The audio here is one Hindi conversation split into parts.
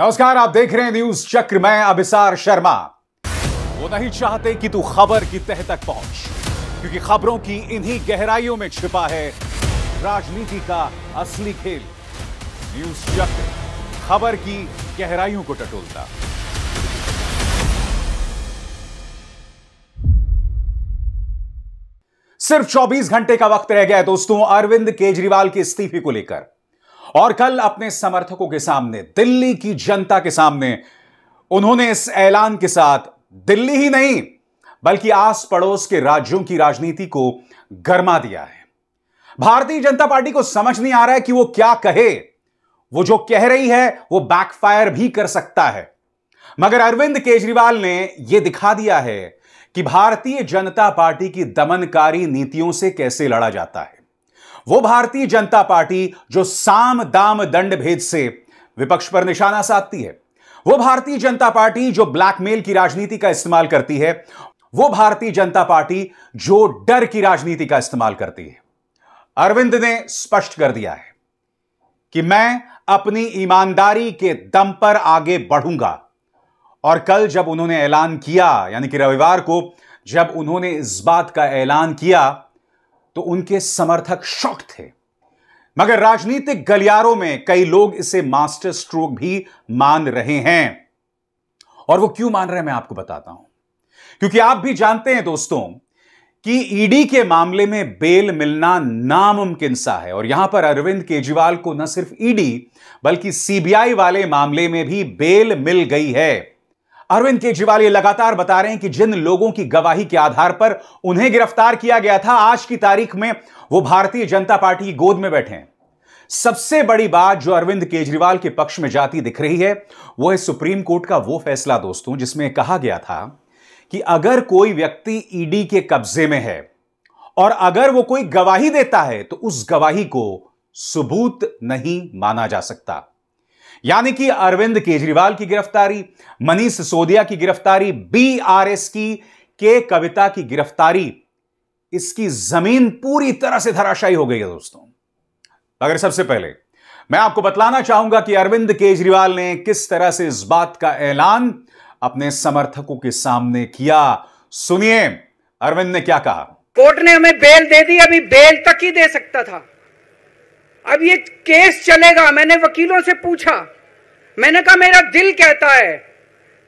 नमस्कार आप देख रहे हैं न्यूज चक्र में अभिसार शर्मा वो नहीं चाहते कि तू खबर की तह तक पहुंच क्योंकि खबरों की इन्हीं गहराइयों में छिपा है राजनीति का असली खेल न्यूज चक्र खबर की गहराइयों को टटोलता सिर्फ 24 घंटे का वक्त रह गया है दोस्तों अरविंद केजरीवाल के इस्तीफे को लेकर और कल अपने समर्थकों के सामने दिल्ली की जनता के सामने उन्होंने इस ऐलान के साथ दिल्ली ही नहीं बल्कि आस पड़ोस के राज्यों की राजनीति को गर्मा दिया है भारतीय जनता पार्टी को समझ नहीं आ रहा है कि वो क्या कहे वो जो कह रही है वो बैकफायर भी कर सकता है मगर अरविंद केजरीवाल ने यह दिखा दिया है कि भारतीय जनता पार्टी की दमनकारी नीतियों से कैसे लड़ा जाता है वो भारतीय जनता पार्टी जो साम दाम दंड भेद से विपक्ष पर निशाना साधती है वो भारतीय जनता पार्टी जो ब्लैकमेल की राजनीति का इस्तेमाल करती है वो भारतीय जनता पार्टी जो डर की राजनीति का इस्तेमाल करती है अरविंद ने स्पष्ट कर दिया है कि मैं अपनी ईमानदारी के दम पर आगे बढ़ूंगा और कल जब उन्होंने ऐलान किया यानी कि रविवार को जब उन्होंने इस बात का ऐलान किया तो उनके समर्थक शॉक थे मगर राजनीतिक गलियारों में कई लोग इसे मास्टर स्ट्रोक भी मान रहे हैं और वो क्यों मान रहे हैं मैं आपको बताता हूं क्योंकि आप भी जानते हैं दोस्तों कि ईडी के मामले में बेल मिलना नामुमकिन सा है और यहां पर अरविंद केजरीवाल को न सिर्फ ईडी बल्कि सीबीआई वाले मामले में भी बेल मिल गई है अरविंद केजरीवाल ये लगातार बता रहे हैं कि जिन लोगों की गवाही के आधार पर उन्हें गिरफ्तार किया गया था आज की तारीख में वो भारतीय जनता पार्टी की गोद में बैठे हैं सबसे बड़ी बात जो अरविंद केजरीवाल के पक्ष में जाती दिख रही है वो है सुप्रीम कोर्ट का वो फैसला दोस्तों जिसमें कहा गया था कि अगर कोई व्यक्ति ईडी के कब्जे में है और अगर वो कोई गवाही देता है तो उस गवाही को सबूत नहीं माना जा सकता यानी कि अरविंद केजरीवाल की गिरफ्तारी मनीष सिसोदिया की गिरफ्तारी बीआरएस की के कविता की गिरफ्तारी इसकी जमीन पूरी तरह से धराशायी हो गई है दोस्तों अगर सबसे पहले मैं आपको बतलाना चाहूंगा कि अरविंद केजरीवाल ने किस तरह से इस बात का ऐलान अपने समर्थकों के सामने किया सुनिए अरविंद ने क्या कहा कोर्ट ने हमें बेल दे दी अभी बेल तक ही दे सकता था अब ये केस चलेगा मैंने वकीलों से पूछा मैंने कहा मेरा दिल कहता है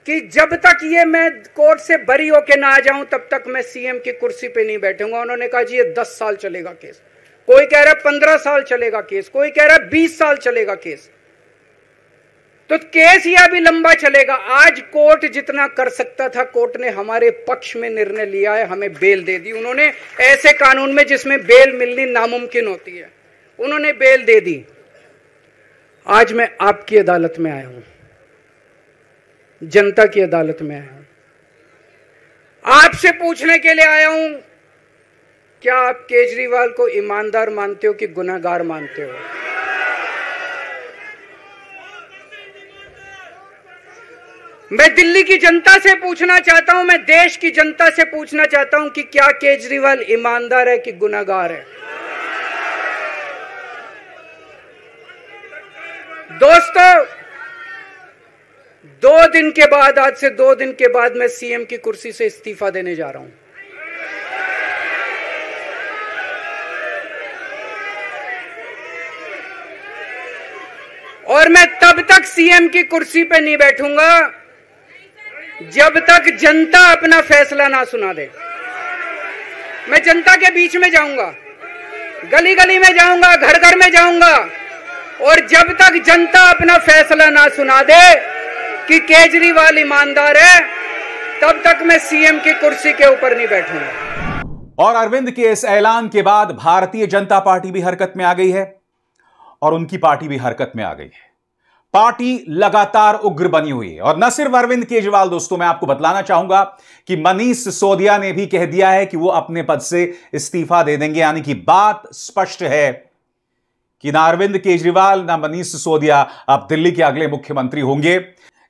कि जब तक ये मैं कोर्ट से बरी होके ना आ जाऊं तब तक मैं सीएम की कुर्सी पे नहीं बैठूंगा उन्होंने कहा जी ये दस साल चलेगा केस कोई कह रहा है पंद्रह साल चलेगा केस कोई कह रहा है बीस साल चलेगा केस तो केस यह अभी लंबा चलेगा आज कोर्ट जितना कर सकता था कोर्ट ने हमारे पक्ष में निर्णय लिया है हमें बेल दे दी उन्होंने ऐसे कानून में जिसमें बेल मिलनी नामुमकिन होती है उन्होंने बेल दे दी आज मैं आपकी अदालत में आया हूं जनता की अदालत में आया हूं आपसे पूछने के लिए आया हूं क्या आप केजरीवाल को ईमानदार मानते हो कि गुनागार मानते हो मैं दिल्ली की जनता से पूछना चाहता हूं मैं देश की जनता से पूछना चाहता हूं कि क्या केजरीवाल ईमानदार है कि गुनागार है दोस्तों दो दिन के बाद आज से दो दिन के बाद मैं सीएम की कुर्सी से इस्तीफा देने जा रहा हूं और मैं तब तक सीएम की कुर्सी पे नहीं बैठूंगा जब तक जनता अपना फैसला ना सुना दे मैं जनता के बीच में जाऊंगा गली गली में जाऊंगा घर घर में जाऊंगा और जब तक जनता अपना फैसला ना सुना दे कि केजरीवाल ईमानदार है तब तक मैं सीएम की कुर्सी के ऊपर नहीं बैठूंगा और अरविंद के इस ऐलान के बाद भारतीय जनता पार्टी भी हरकत में आ गई है और उनकी पार्टी भी हरकत में आ गई है पार्टी लगातार उग्र बनी हुई है और न सिर्फ अरविंद केजरीवाल दोस्तों मैं आपको बतलाना चाहूंगा कि मनीष सिसोदिया ने भी कह दिया है कि वो अपने पद से इस्तीफा दे देंगे यानी कि बात स्पष्ट है कि ना अरविंद केजरीवाल ना मनीष सिसोदिया अब दिल्ली के अगले मुख्यमंत्री होंगे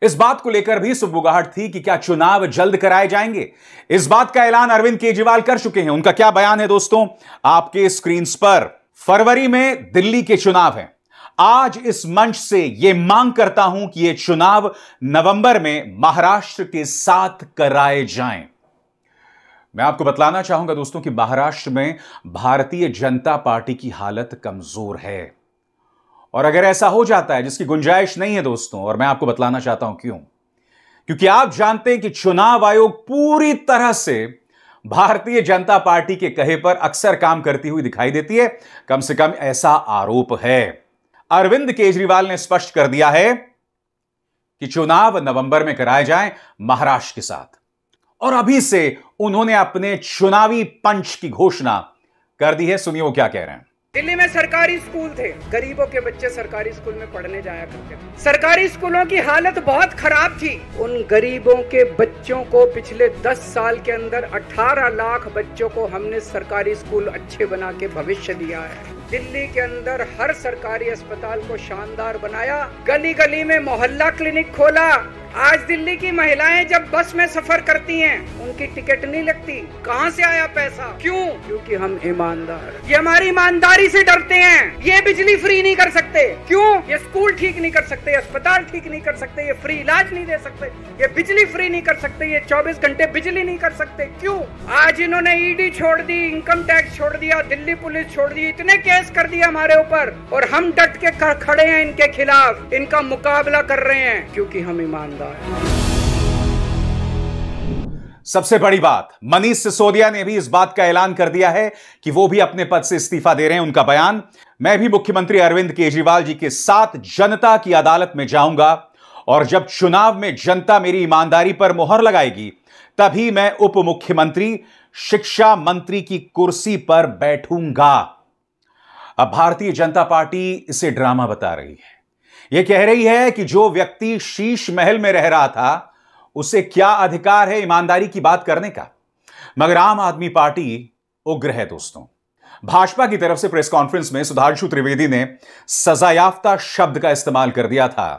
इस बात को लेकर भी सुबुगाहट थी कि क्या चुनाव जल्द कराए जाएंगे इस बात का ऐलान अरविंद केजरीवाल कर चुके हैं उनका क्या बयान है दोस्तों आपके स्क्रीन पर फरवरी में दिल्ली के चुनाव हैं आज इस मंच से यह मांग करता हूं कि यह चुनाव नवंबर में महाराष्ट्र के साथ कराए जाएं मैं आपको बतलाना चाहूंगा दोस्तों कि महाराष्ट्र में भारतीय जनता पार्टी की हालत कमजोर है और अगर ऐसा हो जाता है जिसकी गुंजाइश नहीं है दोस्तों और मैं आपको बतलाना चाहता हूं क्यों क्योंकि आप जानते हैं कि चुनाव आयोग पूरी तरह से भारतीय जनता पार्टी के कहे पर अक्सर काम करती हुई दिखाई देती है कम से कम ऐसा आरोप है अरविंद केजरीवाल ने स्पष्ट कर दिया है कि चुनाव नवंबर में कराए जाएं महाराष्ट्र के साथ और अभी से उन्होंने अपने चुनावी पंच की घोषणा कर दी है सुनिए वो क्या कह रहे हैं दिल्ली में सरकारी स्कूल थे गरीबों के बच्चे सरकारी स्कूल में पढ़ने जाया करते थे सरकारी स्कूलों की हालत बहुत खराब थी उन गरीबों के बच्चों को पिछले 10 साल के अंदर 18 लाख बच्चों को हमने सरकारी स्कूल अच्छे बना के भविष्य दिया है दिल्ली के अंदर हर सरकारी अस्पताल को शानदार बनाया गली गली में मोहल्ला क्लिनिक खोला आज दिल्ली की महिलाएं जब बस में सफर करती हैं, उनकी टिकट नहीं लगती कहाँ से आया पैसा क्यों? क्योंकि हम ईमानदार ये हमारी ईमानदारी से डरते हैं ये बिजली फ्री नहीं कर सकते क्यों? ये स्कूल ठीक नहीं कर सकते अस्पताल ठीक नहीं कर सकते ये फ्री इलाज नहीं दे सकते ये बिजली फ्री नहीं कर सकते ये चौबीस घंटे बिजली नहीं कर सकते क्यूँ आज इन्होंने ईडी e छोड़ दी इनकम टैक्स छोड़ दिया दिल्ली पुलिस छोड़ दी इतने केस केस कर दिया हमारे ऊपर और हम डट के खड़े हैं इनके खिलाफ इनका मुकाबला कर रहे हैं क्योंकि हम ईमानदार हैं सबसे बड़ी बात मनीष सिसोदिया ने भी इस बात का ऐलान कर दिया है कि वो भी अपने पद से इस्तीफा दे रहे हैं उनका बयान मैं भी मुख्यमंत्री अरविंद केजरीवाल जी के साथ जनता की अदालत में जाऊंगा और जब चुनाव में जनता मेरी ईमानदारी पर मोहर लगाएगी तभी मैं उप मुख्यमंत्री शिक्षा मंत्री की कुर्सी पर बैठूंगा अब भारतीय जनता पार्टी इसे ड्रामा बता रही है यह कह रही है कि जो व्यक्ति शीश महल में रह रहा था उसे क्या अधिकार है ईमानदारी की बात करने का मगर आम आदमी पार्टी उग्र है दोस्तों भाजपा की तरफ से प्रेस कॉन्फ्रेंस में सुधांशु त्रिवेदी ने सजायाफ्ता शब्द का इस्तेमाल कर दिया था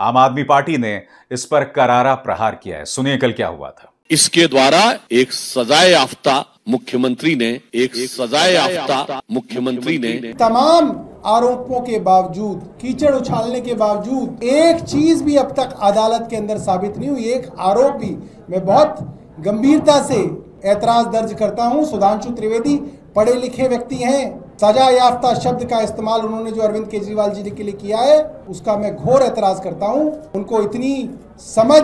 आम आदमी पार्टी ने इस पर करारा प्रहार किया है सुनिए कल क्या हुआ था इसके द्वारा एक सजाए याफ्ता मुख्यमंत्री ने एक सजाए याफ्ता मुख्यमंत्री ने तमाम आरोपों के बावजूद कीचड़ उछालने के बावजूद एक चीज भी अब तक अदालत के अंदर साबित नहीं हुई एक आरोप भी मैं बहुत गंभीरता से एतराज दर्ज करता हूं सुधांशु त्रिवेदी पढ़े लिखे व्यक्ति हैं सजा याफ्ता शब्द का इस्तेमाल उन्होंने जो अरविंद केजरीवाल जी के लिए किया है उसका मैं घोर एतराज करता हूं उनको इतनी समझ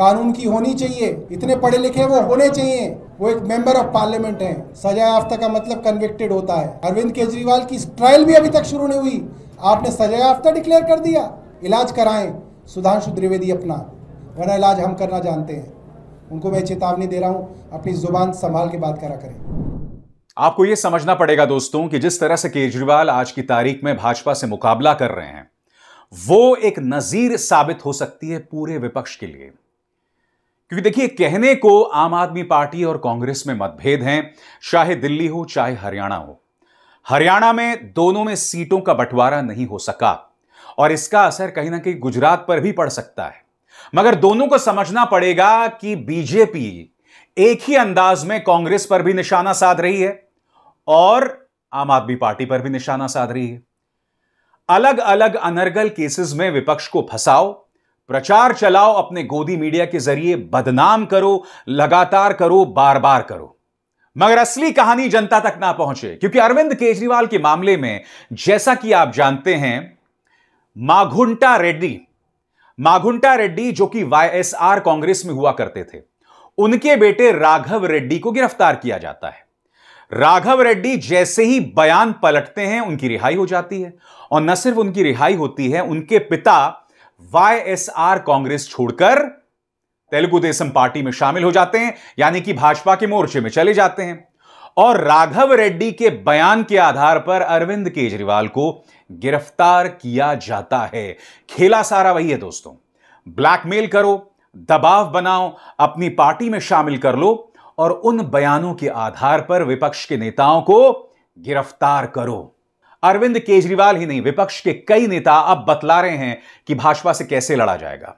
कानून की होनी चाहिए इतने पढ़े लिखे वो होने चाहिए वो एक मेंबर ऑफ पार्लियामेंट है सजा याफ्ता का मतलब कन्विक्टेड होता है अरविंद केजरीवाल की ट्रायल भी अभी तक शुरू नहीं हुई आपने सजा याफ्ता डिक्लेयर कर दिया इलाज कराएं सुधांशु द्विवेदी अपना वरना इलाज हम करना जानते हैं उनको मैं चेतावनी दे रहा हूँ अपनी जुबान संभाल के बात करा करें आपको ये समझना पड़ेगा दोस्तों कि जिस तरह से केजरीवाल आज की तारीख में भाजपा से मुकाबला कर रहे हैं वो एक नजीर साबित हो सकती है पूरे विपक्ष के लिए क्योंकि देखिए कहने को आम आदमी पार्टी और कांग्रेस में मतभेद हैं चाहे दिल्ली हो चाहे हरियाणा हो हरियाणा में दोनों में सीटों का बंटवारा नहीं हो सका और इसका असर कहीं ना कहीं गुजरात पर भी पड़ सकता है मगर दोनों को समझना पड़ेगा कि बीजेपी एक ही अंदाज में कांग्रेस पर भी निशाना साध रही है और आम आदमी पार्टी पर भी निशाना साध रही है अलग अलग अनर्गल केसेस में विपक्ष को फंसाओ प्रचार चलाओ अपने गोदी मीडिया के जरिए बदनाम करो लगातार करो बार बार करो मगर असली कहानी जनता तक ना पहुंचे क्योंकि अरविंद केजरीवाल के मामले में जैसा कि आप जानते हैं माघुंटा रेड्डी माघुंटा रेड्डी जो कि वाईएसआर कांग्रेस में हुआ करते थे उनके बेटे राघव रेड्डी को गिरफ्तार किया जाता है राघव रेड्डी जैसे ही बयान पलटते हैं उनकी रिहाई हो जाती है और न सिर्फ उनकी रिहाई होती है उनके पिता वाईएसआर कांग्रेस छोड़कर तेलुगु देशम पार्टी में शामिल हो जाते हैं यानी कि भाजपा के मोर्चे में चले जाते हैं और राघव रेड्डी के बयान के आधार पर अरविंद केजरीवाल को गिरफ्तार किया जाता है खेला सारा वही है दोस्तों ब्लैकमेल करो दबाव बनाओ अपनी पार्टी में शामिल कर लो और उन बयानों के आधार पर विपक्ष के नेताओं को गिरफ्तार करो अरविंद केजरीवाल ही नहीं विपक्ष के कई नेता अब बतला रहे हैं कि भाजपा से कैसे लड़ा जाएगा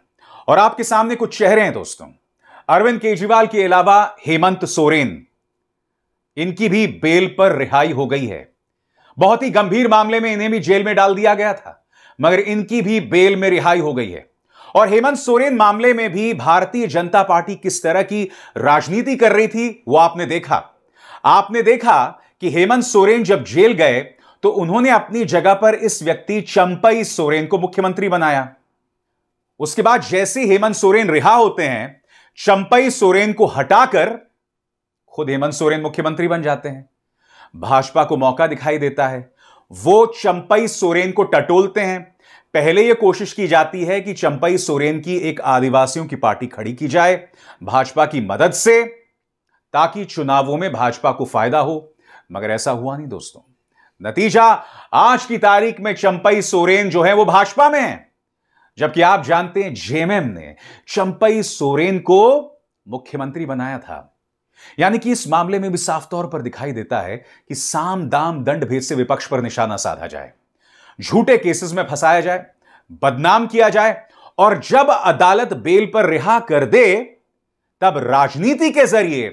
और आपके सामने कुछ चेहरे हैं दोस्तों अरविंद केजरीवाल के अलावा हेमंत सोरेन इनकी भी बेल पर रिहाई हो गई है बहुत ही गंभीर मामले में इन्हें भी जेल में डाल दिया गया था मगर इनकी भी बेल में रिहाई हो गई है और हेमंत सोरेन मामले में भी भारतीय जनता पार्टी किस तरह की राजनीति कर रही थी वो आपने देखा आपने देखा कि हेमंत सोरेन जब जेल गए तो उन्होंने अपनी जगह पर इस व्यक्ति चंपई सोरेन को मुख्यमंत्री बनाया उसके बाद जैसे हेमंत सोरेन रिहा होते हैं चंपई सोरेन को हटाकर खुद हेमंत सोरेन मुख्यमंत्री बन जाते हैं भाजपा को मौका दिखाई देता है वो चंपई सोरेन को टटोलते हैं पहले यह कोशिश की जाती है कि चंपई सोरेन की एक आदिवासियों की पार्टी खड़ी की जाए भाजपा की मदद से ताकि चुनावों में भाजपा को फायदा हो मगर ऐसा हुआ नहीं दोस्तों नतीजा आज की तारीख में चंपई सोरेन जो है वो भाजपा में है जबकि आप जानते हैं जेएमएम ने चंपई सोरेन को मुख्यमंत्री बनाया था यानी कि इस मामले में भी साफ तौर पर दिखाई देता है कि साम दाम दंड भेद से विपक्ष पर निशाना साधा जाए झूठे केसेस में फंसाया जाए बदनाम किया जाए और जब अदालत बेल पर रिहा कर दे तब राजनीति के जरिए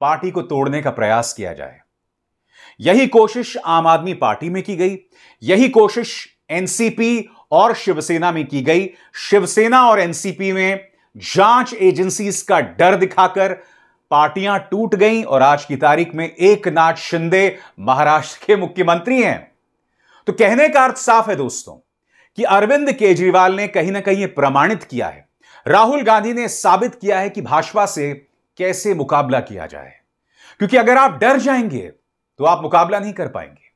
पार्टी को तोड़ने का प्रयास किया जाए यही कोशिश आम आदमी पार्टी में की गई यही कोशिश एनसीपी और शिवसेना में की गई शिवसेना और एनसीपी में जांच एजेंसीज का डर दिखाकर पार्टियां टूट गईं और आज की तारीख में एक नाथ शिंदे महाराष्ट्र के मुख्यमंत्री हैं तो कहने का अर्थ साफ है दोस्तों कि अरविंद केजरीवाल ने कहीं ना कहीं प्रमाणित किया है राहुल गांधी ने साबित किया है कि भाजपा से कैसे मुकाबला किया जाए क्योंकि अगर आप डर जाएंगे तो आप मुकाबला नहीं कर पाएंगे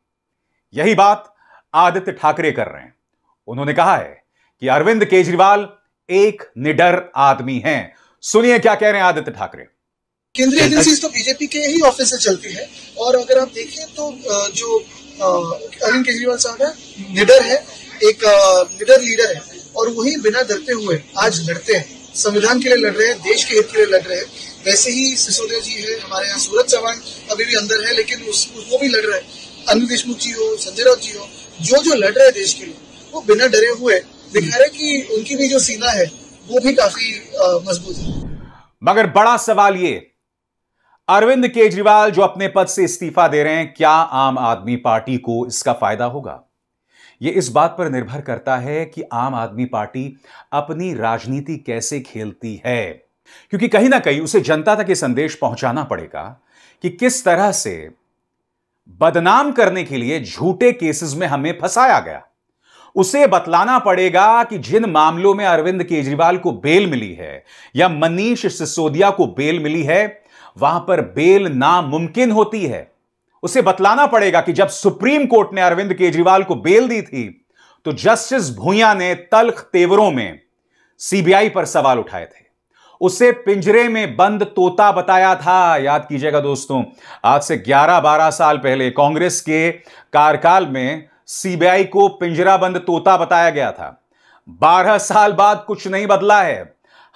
यही बात आदित्य ठाकरे कर रहे हैं उन्होंने कहा है कि अरविंद केजरीवाल एक निडर आदमी हैं सुनिए क्या कह रहे हैं आदित्य ठाकरे केंद्रीय एजेंसी तो बीजेपी के ही ऑफिस से चलती है और अगर आप देखें तो जो अरविंद केजरीवाल साहब है निडर है एक निडर लीडर है और वही बिना डरते हुए आज लड़ते हैं संविधान के लिए लड़ रहे हैं देश के हित के लिए लड़ रहे हैं वैसे ही सिसोदिया जी है हमारे यहाँ सूरज चौहान अभी भी अंदर है लेकिन उस, वो भी लड़ रहे हैं अनिल देशमुख जी हो संजय राउत जी हो जो जो लड़ रहे हैं देश के लिए वो बिना डरे हुए दिखा रहे कि उनकी भी जो सीना है वो भी काफी मजबूत है मगर बड़ा सवाल ये अरविंद केजरीवाल जो अपने पद से इस्तीफा दे रहे हैं क्या आम आदमी पार्टी को इसका फायदा होगा ये इस बात पर निर्भर करता है कि आम आदमी पार्टी अपनी राजनीति कैसे खेलती है क्योंकि कहीं ना कहीं उसे जनता तक यह संदेश पहुंचाना पड़ेगा कि किस तरह से बदनाम करने के लिए झूठे केसेस में हमें फंसाया गया उसे बतलाना पड़ेगा कि जिन मामलों में अरविंद केजरीवाल को बेल मिली है या मनीष सिसोदिया को बेल मिली है वहां पर बेल नामुमकिन होती है उसे बतलाना पड़ेगा कि जब सुप्रीम कोर्ट ने अरविंद केजरीवाल को बेल दी थी तो जस्टिस भूया ने तल्ख तेवरों में सीबीआई पर सवाल उठाए थे उसे पिंजरे में बंद तोता बताया था याद कीजिएगा दोस्तों आज से 11-12 साल पहले कांग्रेस के कार्यकाल में सीबीआई को पिंजरा बंद तोता बताया गया था 12 साल बाद कुछ नहीं बदला है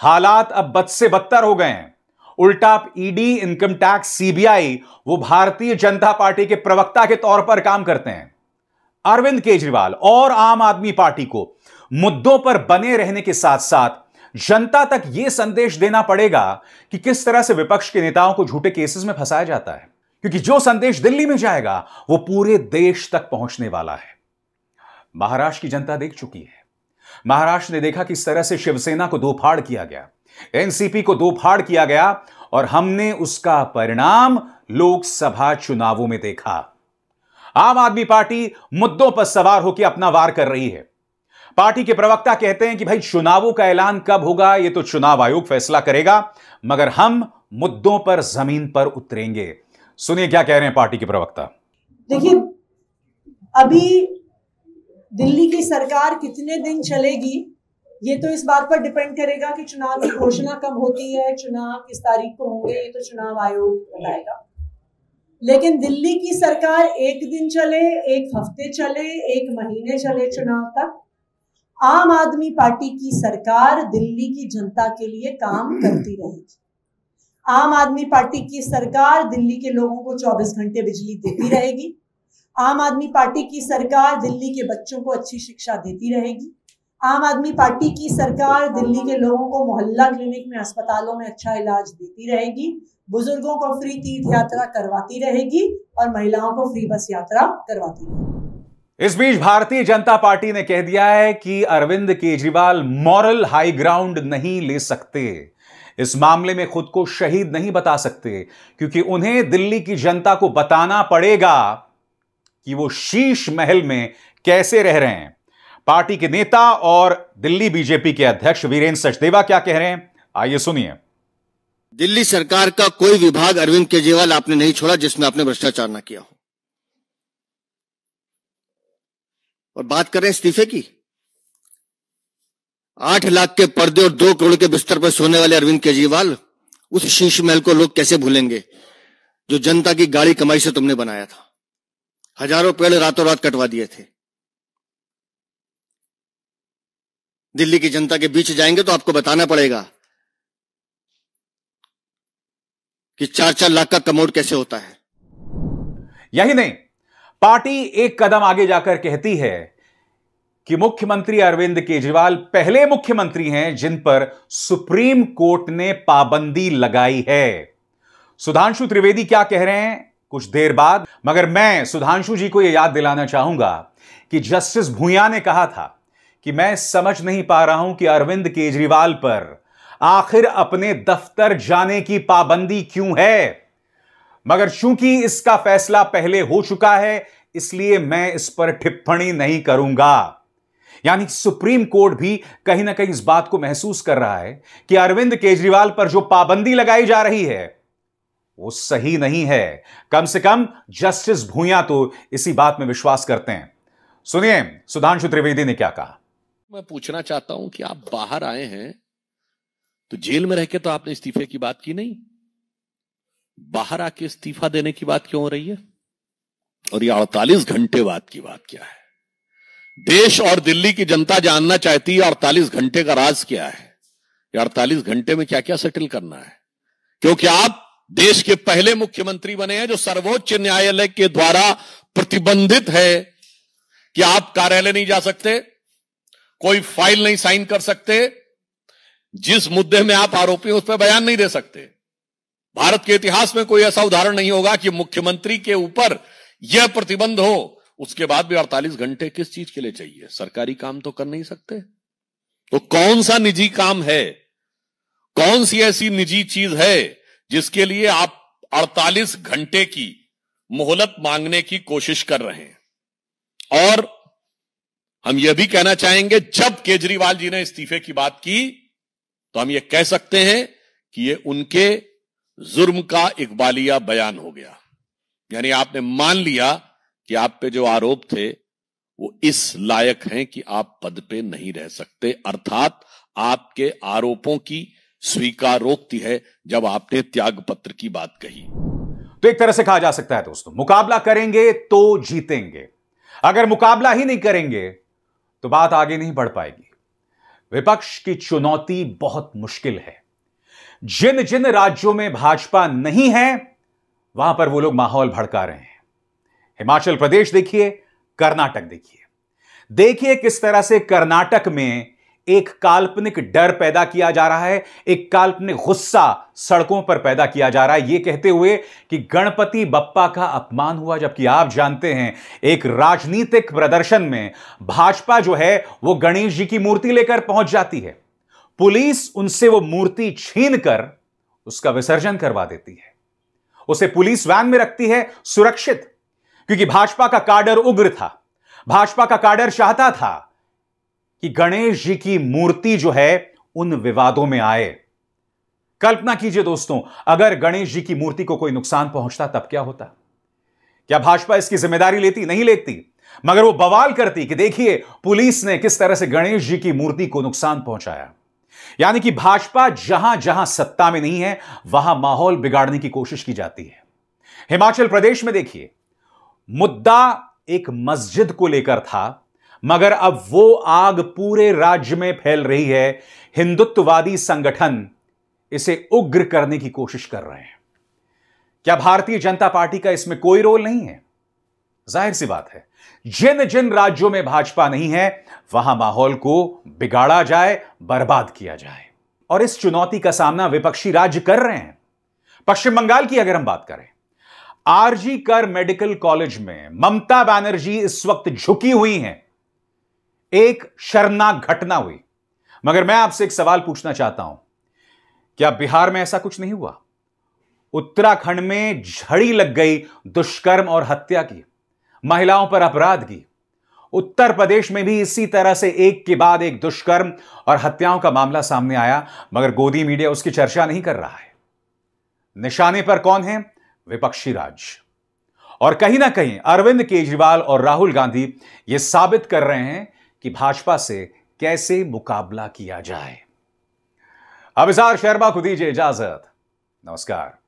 हालात अब बद से बदतर हो गए हैं उल्टा आप ईडी इनकम टैक्स सीबीआई वो भारतीय जनता पार्टी के प्रवक्ता के तौर पर काम करते हैं अरविंद केजरीवाल और आम आदमी पार्टी को मुद्दों पर बने रहने के साथ साथ जनता तक यह संदेश देना पड़ेगा कि किस तरह से विपक्ष के नेताओं को झूठे केसेस में फंसाया जाता है क्योंकि जो संदेश दिल्ली में जाएगा वो पूरे देश तक पहुंचने वाला है महाराष्ट्र की जनता देख चुकी है महाराष्ट्र ने देखा किस तरह से शिवसेना को दो फाड़ किया गया एनसीपी को दो फाड़ किया गया और हमने उसका परिणाम लोकसभा चुनावों में देखा आम आदमी पार्टी मुद्दों पर सवार होकर अपना वार कर रही है पार्टी के प्रवक्ता कहते हैं कि भाई चुनावों का ऐलान कब होगा यह तो चुनाव आयोग फैसला करेगा मगर हम मुद्दों पर जमीन पर उतरेंगे सुनिए क्या कह रहे हैं पार्टी के प्रवक्ता देखिए अभी दिल्ली की सरकार कितने दिन चलेगी ये तो इस बात पर डिपेंड करेगा कि चुनाव की घोषणा कब होती है चुनाव किस तारीख को होंगे ये तो चुनाव आयोग बताएगा लेकिन दिल्ली की सरकार एक दिन चले एक हफ्ते चले एक महीने चले चुनाव तक आम आदमी पार्टी की सरकार दिल्ली की जनता के लिए काम करती रहेगी आम आदमी पार्टी की सरकार दिल्ली के लोगों को 24 घंटे बिजली देती रहेगी आम आदमी पार्टी की सरकार दिल्ली के बच्चों को अच्छी शिक्षा देती रहेगी आम आदमी पार्टी की सरकार दिल्ली के लोगों को मोहल्ला क्लिनिक में अस्पतालों में अच्छा इलाज देती रहेगी बुजुर्गों को फ्री तीर्थ यात्रा करवाती रहेगी और महिलाओं को फ्री बस यात्रा करवाती रहेगी इस बीच भारतीय जनता पार्टी ने कह दिया है कि Arvind Kejriwal moral high ground नहीं ले सकते इस मामले में खुद को शहीद नहीं बता सकते क्योंकि उन्हें दिल्ली की जनता को बताना पड़ेगा कि वो शीश महल में कैसे रह रहे हैं पार्टी के नेता और दिल्ली बीजेपी के अध्यक्ष वीरेंद्र सचदेवा क्या कह रहे हैं आइए सुनिए दिल्ली सरकार का कोई विभाग अरविंद केजरीवाल आपने नहीं छोड़ा जिसमें आपने भ्रष्टाचार ना किया हो और बात करें इस्तीफे की आठ लाख के पर्दे और दो करोड़ के बिस्तर पर सोने वाले अरविंद केजरीवाल उस शीश महल को लोग कैसे भूलेंगे जो जनता की गाड़ी कमाई से तुमने बनाया था हजारों पेड़ रातों रात कटवा दिए थे दिल्ली की जनता के बीच जाएंगे तो आपको बताना पड़ेगा कि चार चार लाख का कमोड कैसे होता है यही नहीं पार्टी एक कदम आगे जाकर कहती है कि मुख्यमंत्री अरविंद केजरीवाल पहले मुख्यमंत्री हैं जिन पर सुप्रीम कोर्ट ने पाबंदी लगाई है सुधांशु त्रिवेदी क्या कह रहे हैं कुछ देर बाद मगर मैं सुधांशु जी को यह याद दिलाना चाहूंगा कि जस्टिस भूया ने कहा था कि मैं समझ नहीं पा रहा हूं कि अरविंद केजरीवाल पर आखिर अपने दफ्तर जाने की पाबंदी क्यों है मगर चूंकि इसका फैसला पहले हो चुका है इसलिए मैं इस पर टिप्पणी नहीं करूंगा यानी सुप्रीम कोर्ट भी कहीं ना कहीं इस बात को महसूस कर रहा है कि अरविंद केजरीवाल पर जो पाबंदी लगाई जा रही है वो सही नहीं है कम से कम जस्टिस भूया तो इसी बात में विश्वास करते हैं सुनिए सुधांशु त्रिवेदी ने क्या कहा मैं पूछना चाहता हूं कि आप बाहर आए हैं तो जेल में रह के तो आपने इस्तीफे की बात की नहीं बाहर आके इस्तीफा देने की बात क्यों हो रही है और ये 48 घंटे बाद की बात क्या है देश और दिल्ली की जनता जानना चाहती है 48 घंटे का राज क्या है ये 48 घंटे में क्या क्या सेटल करना है क्योंकि आप देश के पहले मुख्यमंत्री बने हैं जो सर्वोच्च न्यायालय के द्वारा प्रतिबंधित है कि आप कार्यालय नहीं जा सकते कोई फाइल नहीं साइन कर सकते जिस मुद्दे में आप आरोपी उस पर बयान नहीं दे सकते भारत के इतिहास में कोई ऐसा उदाहरण नहीं होगा कि मुख्यमंत्री के ऊपर यह प्रतिबंध हो उसके बाद भी अड़तालीस घंटे किस चीज के लिए चाहिए सरकारी काम तो कर नहीं सकते तो कौन सा निजी काम है कौन सी ऐसी निजी चीज है जिसके लिए आप 48 घंटे की मोहलत मांगने की कोशिश कर रहे हैं और हम यह भी कहना चाहेंगे जब केजरीवाल जी ने इस्तीफे की बात की तो हम ये कह सकते हैं कि ये उनके जुर्म का इकबालिया बयान हो गया यानी आपने मान लिया कि आप पे जो आरोप थे वो इस लायक हैं कि आप पद पे नहीं रह सकते अर्थात आपके आरोपों की स्वीकार रोकती है जब आपने त्याग पत्र की बात कही तो एक तरह से कहा जा सकता है दोस्तों मुकाबला करेंगे तो जीतेंगे अगर मुकाबला ही नहीं करेंगे तो बात आगे नहीं बढ़ पाएगी विपक्ष की चुनौती बहुत मुश्किल है जिन जिन राज्यों में भाजपा नहीं है वहां पर वो लोग माहौल भड़का रहे हैं हिमाचल प्रदेश देखिए कर्नाटक देखिए देखिए किस तरह से कर्नाटक में एक काल्पनिक डर पैदा किया जा रहा है एक काल्पनिक गुस्सा सड़कों पर पैदा किया जा रहा है यह कहते हुए कि गणपति बप्पा का अपमान हुआ जबकि आप जानते हैं एक राजनीतिक प्रदर्शन में भाजपा जो है वो गणेश जी की मूर्ति लेकर पहुंच जाती है पुलिस उनसे वो मूर्ति छीन कर उसका विसर्जन करवा देती है उसे पुलिस वैन में रखती है सुरक्षित क्योंकि भाजपा का काडर उग्र था भाजपा का काडर चाहता था कि गणेश जी की मूर्ति जो है उन विवादों में आए कल्पना कीजिए दोस्तों अगर गणेश जी की मूर्ति को कोई नुकसान पहुंचता तब क्या होता क्या भाजपा इसकी जिम्मेदारी लेती नहीं लेती मगर वो बवाल करती कि देखिए पुलिस ने किस तरह से गणेश जी की मूर्ति को नुकसान पहुंचाया यानी कि भाजपा जहां जहां सत्ता में नहीं है वहां माहौल बिगाड़ने की कोशिश की जाती है हिमाचल प्रदेश में देखिए मुद्दा एक मस्जिद को लेकर था मगर अब वो आग पूरे राज्य में फैल रही है हिंदुत्ववादी संगठन इसे उग्र करने की कोशिश कर रहे हैं क्या भारतीय जनता पार्टी का इसमें कोई रोल नहीं है जाहिर सी बात है जिन जिन राज्यों में भाजपा नहीं है वहां माहौल को बिगाड़ा जाए बर्बाद किया जाए और इस चुनौती का सामना विपक्षी राज्य कर रहे हैं पश्चिम बंगाल की अगर हम बात करें आरजी कर मेडिकल कॉलेज में ममता बनर्जी इस वक्त झुकी हुई हैं एक शर्मनाक घटना हुई मगर मैं आपसे एक सवाल पूछना चाहता हूं क्या बिहार में ऐसा कुछ नहीं हुआ उत्तराखंड में झड़ी लग गई दुष्कर्म और हत्या की महिलाओं पर अपराध की उत्तर प्रदेश में भी इसी तरह से एक के बाद एक दुष्कर्म और हत्याओं का मामला सामने आया मगर गोदी मीडिया उसकी चर्चा नहीं कर रहा है निशाने पर कौन है विपक्षी राज और कहीं ना कहीं अरविंद केजरीवाल और राहुल गांधी यह साबित कर रहे हैं कि भाजपा से कैसे मुकाबला किया जाए अब शर्मा को दीजिए इजाजत नमस्कार